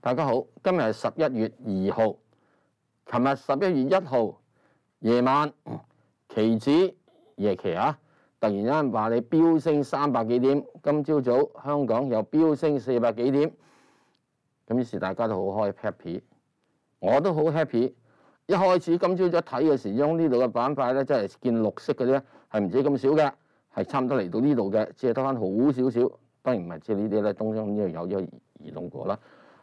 大家好，今日系十一月二號。琴日十一月一號夜晚期指夜期啊，突然有人話你飆升三百幾點，今朝早香港又飆升四百幾點，咁於是大家都好開 happy，我都好 happy。一開始今朝早睇嘅時鐘呢度嘅板塊咧，真係見綠色嘅啫，系係唔止咁少嘅，係差唔多嚟到呢度嘅，只係得翻好少少。當然唔係，即係呢啲咧，東方呢度有咗移動过啦。